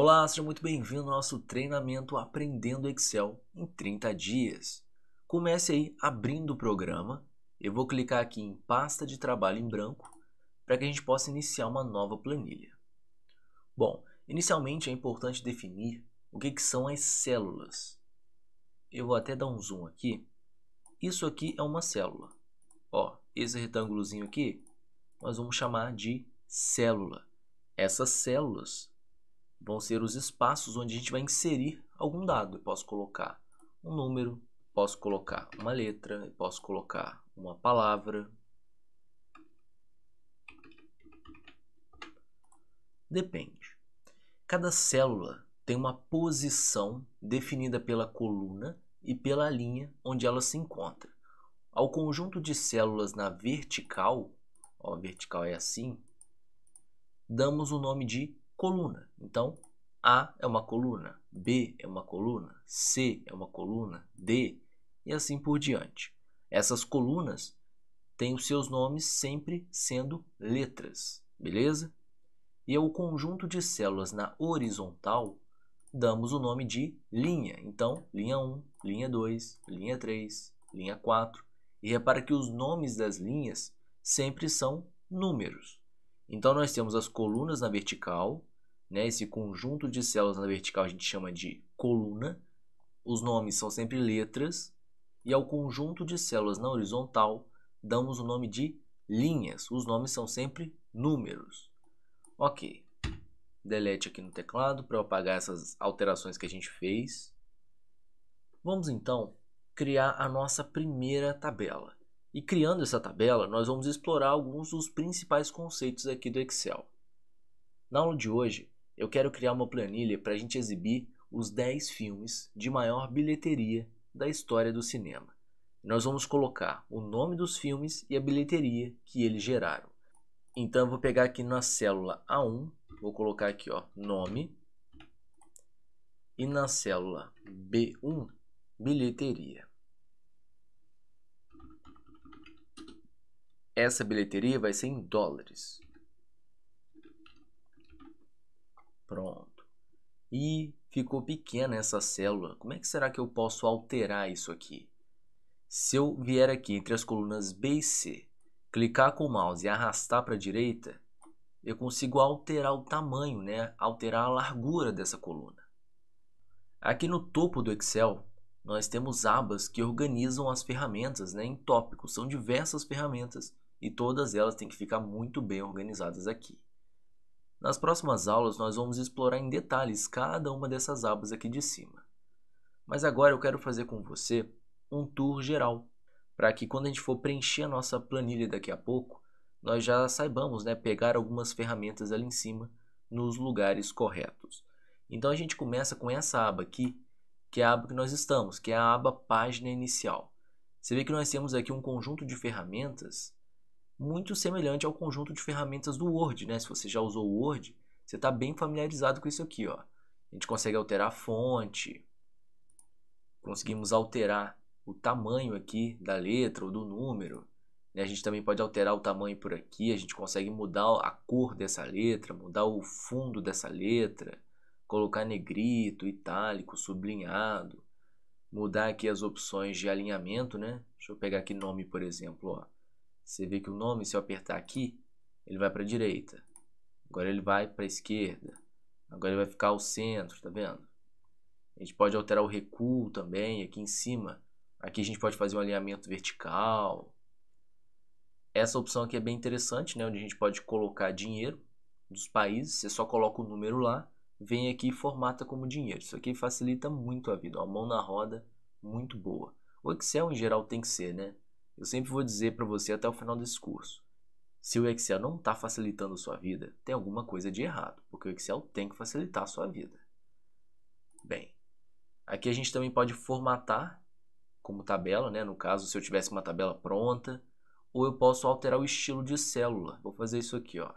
Olá, seja muito bem-vindo ao nosso treinamento Aprendendo Excel em 30 dias. Comece aí abrindo o programa. Eu vou clicar aqui em pasta de trabalho em branco para que a gente possa iniciar uma nova planilha. Bom, inicialmente é importante definir o que, que são as células. Eu vou até dar um zoom aqui. Isso aqui é uma célula. Ó, esse retângulozinho aqui, nós vamos chamar de célula. Essas células vão ser os espaços onde a gente vai inserir algum dado. Eu posso colocar um número, posso colocar uma letra, posso colocar uma palavra. Depende. Cada célula tem uma posição definida pela coluna e pela linha onde ela se encontra. Ao conjunto de células na vertical, ó, vertical é assim, damos o nome de coluna. Então, A é uma coluna, B é uma coluna, C é uma coluna, D e assim por diante. Essas colunas têm os seus nomes sempre sendo letras, beleza? E ao é conjunto de células na horizontal, damos o nome de linha. Então, linha 1, linha 2, linha 3, linha 4. E repara que os nomes das linhas sempre são números. Então, nós temos as colunas na vertical, né? Esse conjunto de células na vertical a gente chama de coluna. Os nomes são sempre letras. E ao conjunto de células na horizontal, damos o nome de linhas. Os nomes são sempre números. Ok. Delete aqui no teclado para apagar essas alterações que a gente fez. Vamos então criar a nossa primeira tabela. E criando essa tabela, nós vamos explorar alguns dos principais conceitos aqui do Excel. Na aula de hoje, eu quero criar uma planilha para a gente exibir os 10 filmes de maior bilheteria da história do cinema. Nós vamos colocar o nome dos filmes e a bilheteria que eles geraram. Então eu vou pegar aqui na célula A1, vou colocar aqui ó, nome e na célula B1 bilheteria. Essa bilheteria vai ser em dólares. Pronto. E ficou pequena essa célula. Como é que será que eu posso alterar isso aqui? Se eu vier aqui entre as colunas B e C, clicar com o mouse e arrastar para a direita, eu consigo alterar o tamanho, né? alterar a largura dessa coluna. Aqui no topo do Excel, nós temos abas que organizam as ferramentas né, em tópicos. São diversas ferramentas e todas elas têm que ficar muito bem organizadas aqui. Nas próximas aulas, nós vamos explorar em detalhes cada uma dessas abas aqui de cima. Mas agora eu quero fazer com você um tour geral, para que quando a gente for preencher a nossa planilha daqui a pouco, nós já saibamos né, pegar algumas ferramentas ali em cima nos lugares corretos. Então a gente começa com essa aba aqui, que é a aba que nós estamos, que é a aba Página Inicial. Você vê que nós temos aqui um conjunto de ferramentas muito semelhante ao conjunto de ferramentas do Word, né? Se você já usou o Word, você está bem familiarizado com isso aqui, ó. A gente consegue alterar a fonte, conseguimos alterar o tamanho aqui da letra ou do número. Né? A gente também pode alterar o tamanho por aqui, a gente consegue mudar a cor dessa letra, mudar o fundo dessa letra, colocar negrito, itálico, sublinhado, mudar aqui as opções de alinhamento, né? Deixa eu pegar aqui nome, por exemplo, ó você vê que o nome, se eu apertar aqui, ele vai para a direita. Agora ele vai para a esquerda. Agora ele vai ficar ao centro, tá vendo? A gente pode alterar o recuo também aqui em cima. Aqui a gente pode fazer um alinhamento vertical. Essa opção aqui é bem interessante, né? Onde a gente pode colocar dinheiro dos países. Você só coloca o número lá, vem aqui e formata como dinheiro. Isso aqui facilita muito a vida. Uma mão na roda, muito boa. O Excel em geral tem que ser, né? Eu sempre vou dizer para você até o final desse curso. Se o Excel não está facilitando a sua vida, tem alguma coisa de errado, porque o Excel tem que facilitar a sua vida. Bem, aqui a gente também pode formatar como tabela, né? no caso, se eu tivesse uma tabela pronta, ou eu posso alterar o estilo de célula. Vou fazer isso aqui. Ó.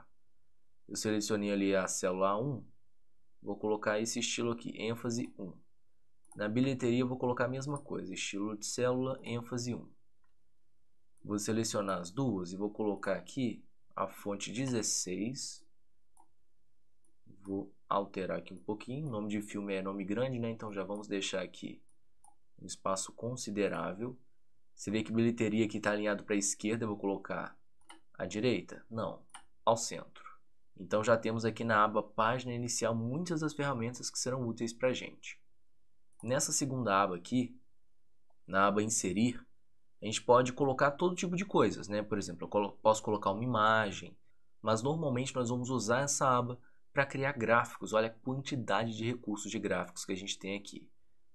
Eu selecionei ali a célula 1, vou colocar esse estilo aqui, ênfase 1. Na bilheteria eu vou colocar a mesma coisa, estilo de célula, ênfase 1. Vou selecionar as duas e vou colocar aqui a fonte 16. Vou alterar aqui um pouquinho. O nome de filme é nome grande, né? Então já vamos deixar aqui um espaço considerável. Você vê que bilheteria aqui está alinhado para a esquerda, eu vou colocar à direita? Não, ao centro. Então já temos aqui na aba página inicial muitas das ferramentas que serão úteis para a gente. Nessa segunda aba aqui, na aba inserir, a gente pode colocar todo tipo de coisas, né? Por exemplo, eu posso colocar uma imagem, mas normalmente nós vamos usar essa aba para criar gráficos. Olha a quantidade de recursos de gráficos que a gente tem aqui.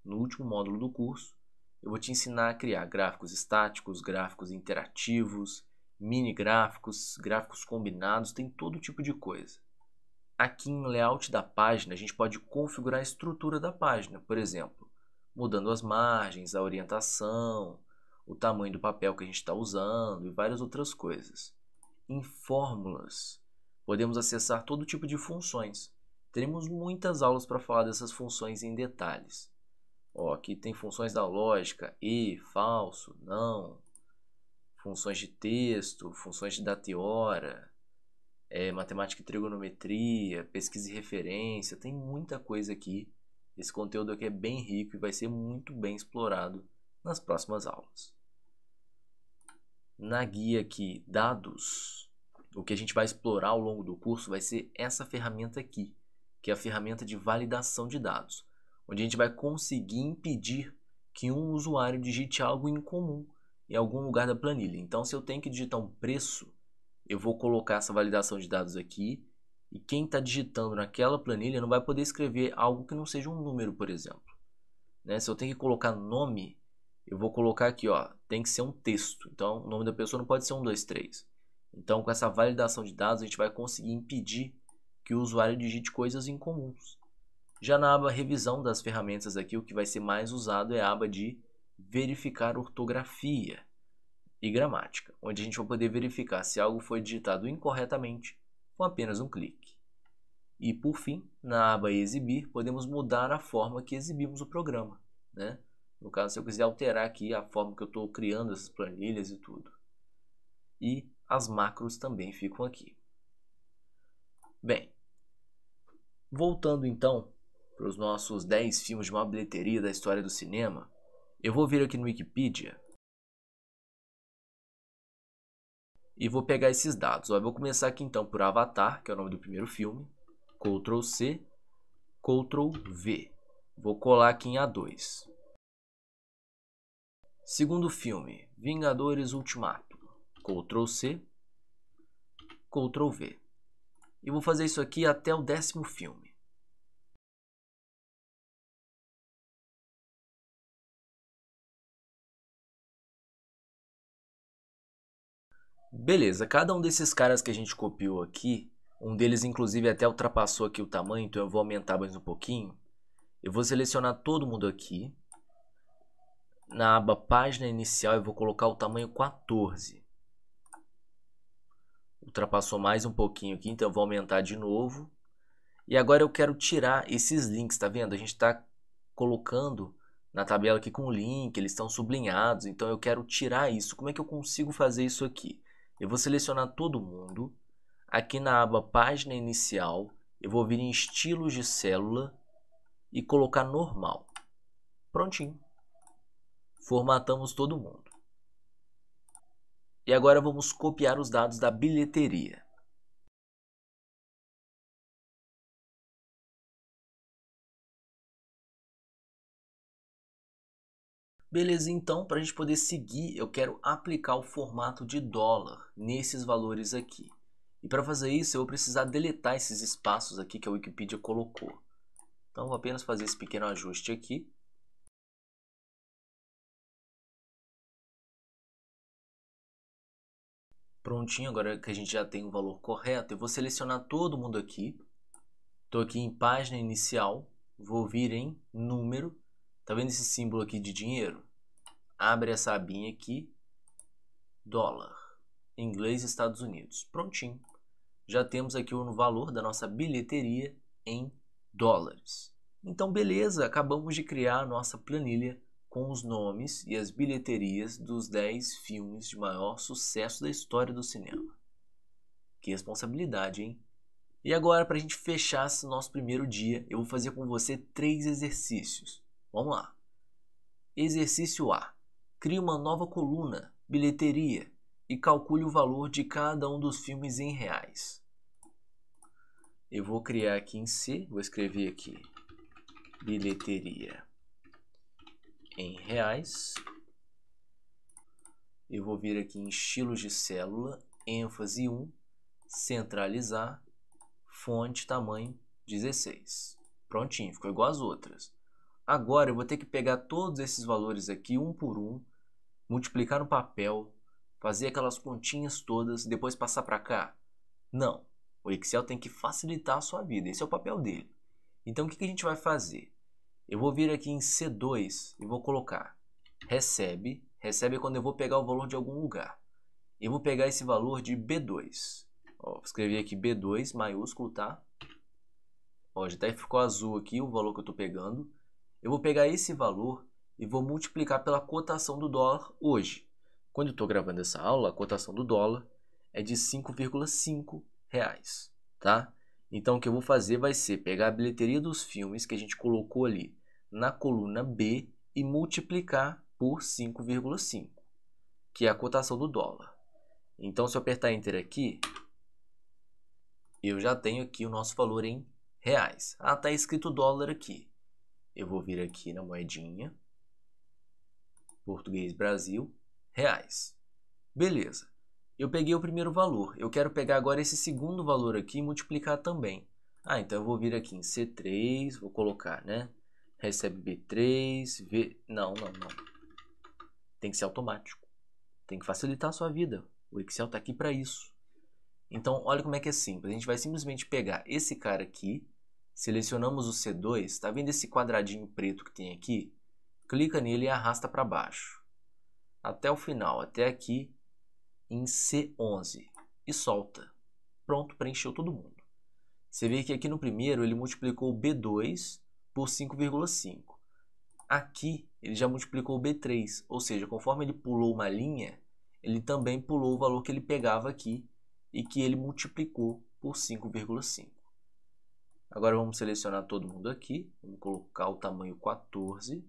No último módulo do curso, eu vou te ensinar a criar gráficos estáticos, gráficos interativos, mini gráficos, gráficos combinados, tem todo tipo de coisa. Aqui em layout da página, a gente pode configurar a estrutura da página, por exemplo, mudando as margens, a orientação, o tamanho do papel que a gente está usando e várias outras coisas. Em fórmulas, podemos acessar todo tipo de funções. Teremos muitas aulas para falar dessas funções em detalhes. Ó, aqui tem funções da lógica, e, falso, não, funções de texto, funções de data e é, matemática e trigonometria, pesquisa e referência, tem muita coisa aqui. Esse conteúdo aqui é bem rico e vai ser muito bem explorado nas próximas aulas na guia aqui, dados, o que a gente vai explorar ao longo do curso vai ser essa ferramenta aqui, que é a ferramenta de validação de dados, onde a gente vai conseguir impedir que um usuário digite algo incomum em algum lugar da planilha. Então, se eu tenho que digitar um preço, eu vou colocar essa validação de dados aqui e quem está digitando naquela planilha não vai poder escrever algo que não seja um número, por exemplo. Né? Se eu tenho que colocar nome, eu vou colocar aqui, ó, tem que ser um texto. Então, o nome da pessoa não pode ser um, dois, três. Então, com essa validação de dados, a gente vai conseguir impedir que o usuário digite coisas incomuns. Já na aba revisão das ferramentas aqui, o que vai ser mais usado é a aba de verificar ortografia e gramática, onde a gente vai poder verificar se algo foi digitado incorretamente com apenas um clique. E por fim, na aba exibir, podemos mudar a forma que exibimos o programa, né? No caso, se eu quiser alterar aqui a forma que eu estou criando essas planilhas e tudo. E as macros também ficam aqui. Bem, voltando então para os nossos 10 filmes de uma bilheteria da história do cinema, eu vou vir aqui no Wikipedia e vou pegar esses dados. eu vou começar aqui então por Avatar, que é o nome do primeiro filme, Ctrl C, Ctrl V. Vou colar aqui em A2. Segundo filme, Vingadores Ultimato. Ctrl C, Ctrl V. E vou fazer isso aqui até o décimo filme. Beleza, cada um desses caras que a gente copiou aqui, um deles inclusive até ultrapassou aqui o tamanho, então eu vou aumentar mais um pouquinho. Eu vou selecionar todo mundo aqui, na aba página inicial eu vou colocar o tamanho 14. Ultrapassou mais um pouquinho aqui, então eu vou aumentar de novo. E agora eu quero tirar esses links, tá vendo? A gente está colocando na tabela aqui com o link, eles estão sublinhados, então eu quero tirar isso. Como é que eu consigo fazer isso aqui? Eu vou selecionar todo mundo. Aqui na aba página inicial, eu vou vir em estilos de célula e colocar normal. Prontinho. Formatamos todo mundo. E agora vamos copiar os dados da bilheteria. Beleza, então, para a gente poder seguir, eu quero aplicar o formato de dólar nesses valores aqui. E para fazer isso, eu vou precisar deletar esses espaços aqui que a Wikipedia colocou. Então, vou apenas fazer esse pequeno ajuste aqui. prontinho, agora que a gente já tem o valor correto, eu vou selecionar todo mundo aqui. Estou aqui em página inicial, vou vir em número. Tá vendo esse símbolo aqui de dinheiro? Abre essa abinha aqui, dólar, inglês Estados Unidos. Prontinho. Já temos aqui o valor da nossa bilheteria em dólares. Então, beleza, acabamos de criar a nossa planilha com os nomes e as bilheterias dos 10 filmes de maior sucesso da história do cinema. Que responsabilidade, hein? E agora, para a gente fechar esse nosso primeiro dia, eu vou fazer com você três exercícios. Vamos lá. Exercício A: crie uma nova coluna, bilheteria, e calcule o valor de cada um dos filmes em reais. Eu vou criar aqui em C, vou escrever aqui bilheteria em reais. Eu vou vir aqui em estilos de célula, ênfase 1, centralizar, fonte tamanho 16. Prontinho, ficou igual às outras. Agora eu vou ter que pegar todos esses valores aqui um por um, multiplicar no papel, fazer aquelas continhas todas e depois passar para cá? Não. O Excel tem que facilitar a sua vida, esse é o papel dele. Então o que a gente vai fazer? Eu vou vir aqui em C2 e vou colocar recebe. Recebe quando eu vou pegar o valor de algum lugar. Eu vou pegar esse valor de B2. Ó, vou escrever aqui B2 maiúsculo, tá? Ó, já até ficou azul aqui o valor que eu estou pegando. Eu vou pegar esse valor e vou multiplicar pela cotação do dólar hoje. Quando eu estou gravando essa aula, a cotação do dólar é de 5,5 reais, tá? Então o que eu vou fazer vai ser pegar a bilheteria dos filmes que a gente colocou ali na coluna B e multiplicar por 5,5, que é a cotação do dólar. Então se eu apertar Enter aqui, eu já tenho aqui o nosso valor em reais. Ah, tá escrito dólar aqui. Eu vou vir aqui na moedinha, português Brasil, reais. Beleza. Eu peguei o primeiro valor. Eu quero pegar agora esse segundo valor aqui e multiplicar também. Ah, então eu vou vir aqui em C3, vou colocar, né? Recebe B3, V... Não, não, não. Tem que ser automático. Tem que facilitar a sua vida. O Excel está aqui para isso. Então, olha como é que é simples. A gente vai simplesmente pegar esse cara aqui, selecionamos o C2, está vendo esse quadradinho preto que tem aqui? Clica nele e arrasta para baixo. Até o final, até aqui, em C11 e solta. Pronto, preencheu todo mundo. Você vê que aqui no primeiro ele multiplicou B2 por 5,5. Aqui ele já multiplicou B3, ou seja, conforme ele pulou uma linha, ele também pulou o valor que ele pegava aqui e que ele multiplicou por 5,5. Agora vamos selecionar todo mundo aqui, vamos colocar o tamanho 14,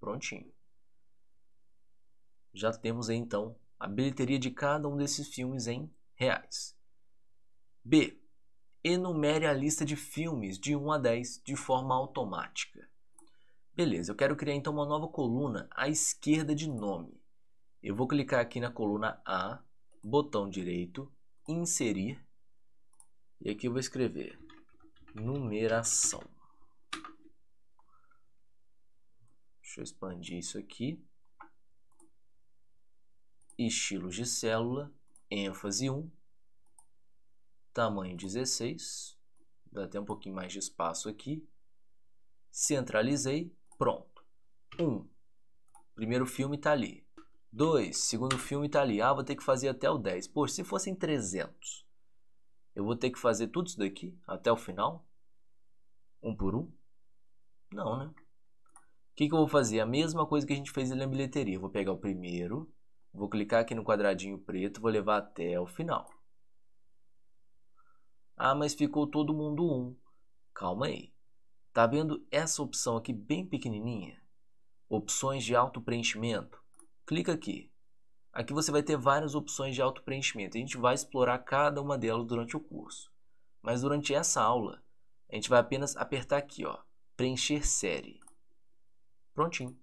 prontinho. Já temos aí, então a bilheteria de cada um desses filmes em reais. B. Enumere a lista de filmes de 1 a 10 de forma automática. Beleza, eu quero criar então uma nova coluna à esquerda de nome. Eu vou clicar aqui na coluna A, botão direito, inserir, e aqui eu vou escrever numeração. Deixa eu expandir isso aqui estilos de célula, ênfase 1, tamanho 16, dá até um pouquinho mais de espaço aqui, centralizei, pronto. 1, um, primeiro filme está ali. 2, segundo filme está ali. Ah, vou ter que fazer até o 10. Poxa, se fossem 300, eu vou ter que fazer tudo isso daqui até o final? Um por um? Não, né? O que, que eu vou fazer? A mesma coisa que a gente fez ali na bilheteria. Eu vou pegar o primeiro, Vou clicar aqui no quadradinho preto, vou levar até o final. Ah, mas ficou todo mundo 1. Um. Calma aí. Tá vendo essa opção aqui bem pequenininha? Opções de auto preenchimento. Clica aqui. Aqui você vai ter várias opções de auto preenchimento. A gente vai explorar cada uma delas durante o curso. Mas durante essa aula, a gente vai apenas apertar aqui, ó, preencher série. Prontinho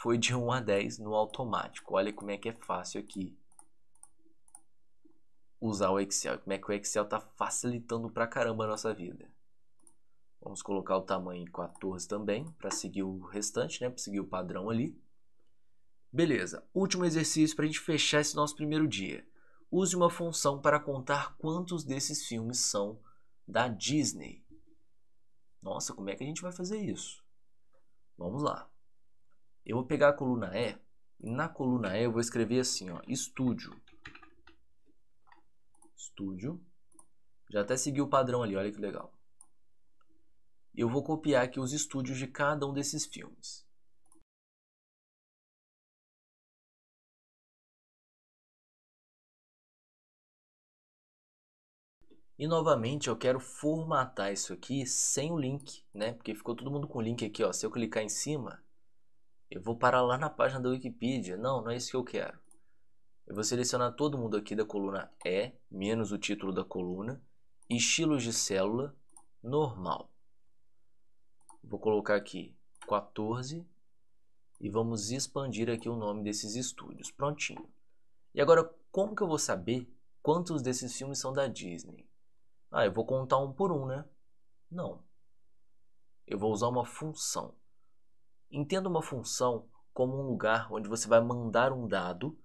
foi de 1 a 10 no automático. Olha como é que é fácil aqui usar o Excel, como é que o Excel está facilitando pra caramba a nossa vida. Vamos colocar o tamanho em 14 também, para seguir o restante, né? para seguir o padrão ali. Beleza, último exercício para a gente fechar esse nosso primeiro dia. Use uma função para contar quantos desses filmes são da Disney. Nossa, como é que a gente vai fazer isso? Vamos lá. Eu vou pegar a coluna E, e na coluna E eu vou escrever assim, ó, estúdio. Estúdio. Já até segui o padrão ali, olha que legal. Eu vou copiar aqui os estúdios de cada um desses filmes. E novamente eu quero formatar isso aqui sem o link, né? Porque ficou todo mundo com o link aqui, ó. Se eu clicar em cima, eu vou parar lá na página da Wikipedia. Não, não é isso que eu quero. Eu vou selecionar todo mundo aqui da coluna E, menos o título da coluna, estilos de célula normal. Vou colocar aqui 14 e vamos expandir aqui o nome desses estúdios. Prontinho. E agora, como que eu vou saber quantos desses filmes são da Disney? Ah, eu vou contar um por um, né? Não. Eu vou usar uma função. Entenda uma função como um lugar onde você vai mandar um dado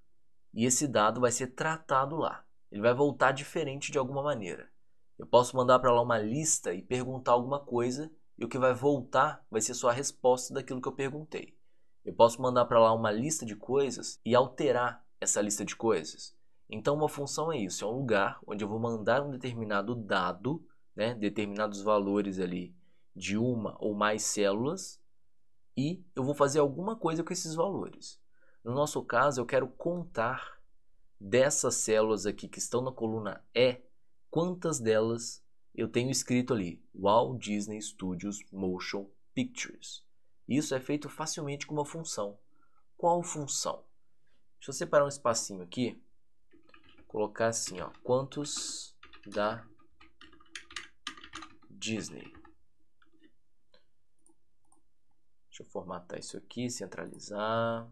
e esse dado vai ser tratado lá. Ele vai voltar diferente de alguma maneira. Eu posso mandar para lá uma lista e perguntar alguma coisa e o que vai voltar vai ser só a resposta daquilo que eu perguntei. Eu posso mandar para lá uma lista de coisas e alterar essa lista de coisas. Então, uma função é isso: é um lugar onde eu vou mandar um determinado dado, né, determinados valores ali de uma ou mais células, e eu vou fazer alguma coisa com esses valores. No nosso caso, eu quero contar dessas células aqui que estão na coluna E, quantas delas eu tenho escrito ali Walt Disney Studios Motion Pictures. Isso é feito facilmente com uma função. Qual função? Deixa eu separar um espacinho aqui, colocar assim, ó, quantos da Disney. Deixa eu formatar isso aqui, centralizar.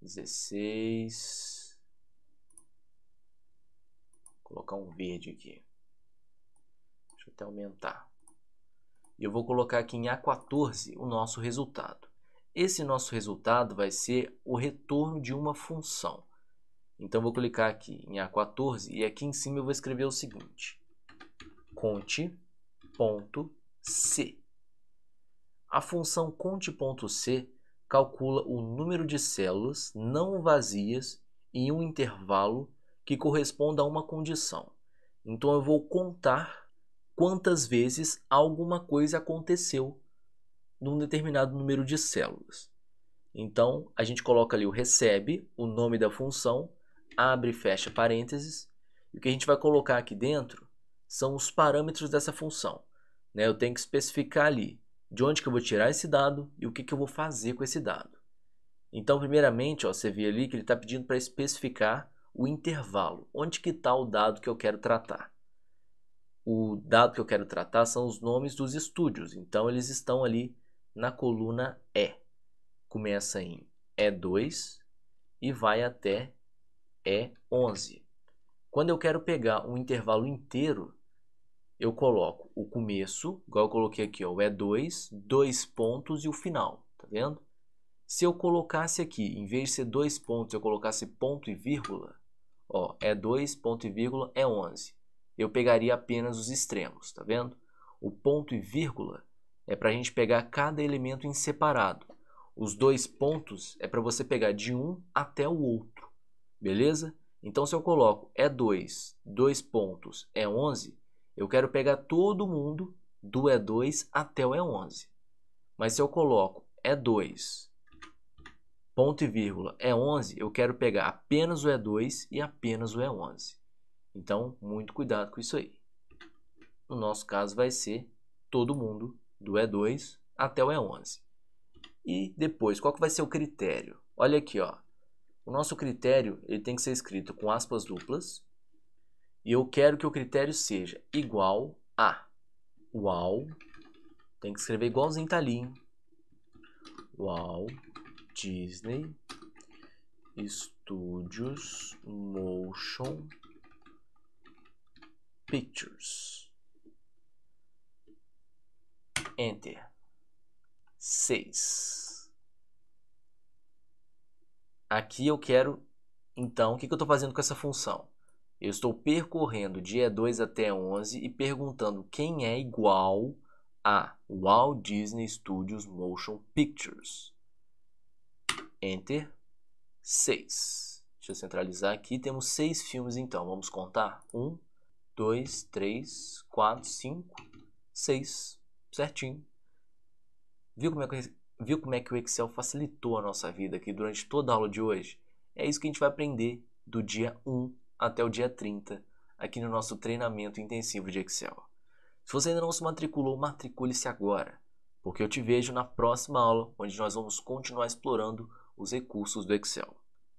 16. Vou colocar um verde aqui. Deixa eu até aumentar. E eu vou colocar aqui em A14 o nosso resultado. Esse nosso resultado vai ser o retorno de uma função. Então vou clicar aqui em A14 e aqui em cima eu vou escrever o seguinte: conte.c. A função conte.c calcula o número de células não vazias em um intervalo que corresponda a uma condição. Então eu vou contar quantas vezes alguma coisa aconteceu num determinado número de células. Então a gente coloca ali o recebe, o nome da função, abre e fecha parênteses, e o que a gente vai colocar aqui dentro são os parâmetros dessa função. Né? Eu tenho que especificar ali de onde que eu vou tirar esse dado e o que, que eu vou fazer com esse dado. Então, primeiramente, ó, você vê ali que ele está pedindo para especificar o intervalo, onde que está o dado que eu quero tratar. O dado que eu quero tratar são os nomes dos estúdios, então eles estão ali na coluna E. Começa em E2 e vai até E11. Quando eu quero pegar um intervalo inteiro, eu coloco o começo, igual eu coloquei aqui, ó, o E2, dois pontos e o final, tá vendo? Se eu colocasse aqui, em vez de ser dois pontos, eu colocasse ponto e vírgula, ó, E2, ponto e vírgula, é 11. Eu pegaria apenas os extremos, tá vendo? O ponto e vírgula é para a gente pegar cada elemento em separado. Os dois pontos é para você pegar de um até o outro, beleza? Então, se eu coloco E2, dois pontos, E11, eu quero pegar todo mundo do E2 até o E11. Mas se eu coloco E2, ponto e vírgula, E11, eu quero pegar apenas o E2 e apenas o E11. Então, muito cuidado com isso aí. No nosso caso, vai ser todo mundo do E2 até o E11. E depois, qual que vai ser o critério? Olha aqui, ó. o nosso critério ele tem que ser escrito com aspas duplas, e eu quero que o critério seja igual a. Uau. Tem que escrever igualzinho tá ali, Uau. Disney. Studios Motion Pictures. Enter. seis Aqui eu quero, então, o que, que eu estou fazendo com essa função? Eu estou percorrendo de E2 até 11 e perguntando quem é igual a Walt Disney Studios Motion Pictures. Enter 6. Deixa eu centralizar aqui. Temos seis filmes então. Vamos contar? 1, 2, 3, 4, 5, 6. Certinho. Viu como, é que, viu como é que o Excel facilitou a nossa vida aqui durante toda a aula de hoje? É isso que a gente vai aprender do dia 1 até o dia 30 aqui no nosso treinamento intensivo de Excel. Se você ainda não se matriculou, matricule-se agora, porque eu te vejo na próxima aula, onde nós vamos continuar explorando os recursos do Excel.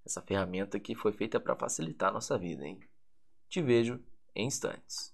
Essa ferramenta que foi feita para facilitar a nossa vida, hein? Te vejo em instantes.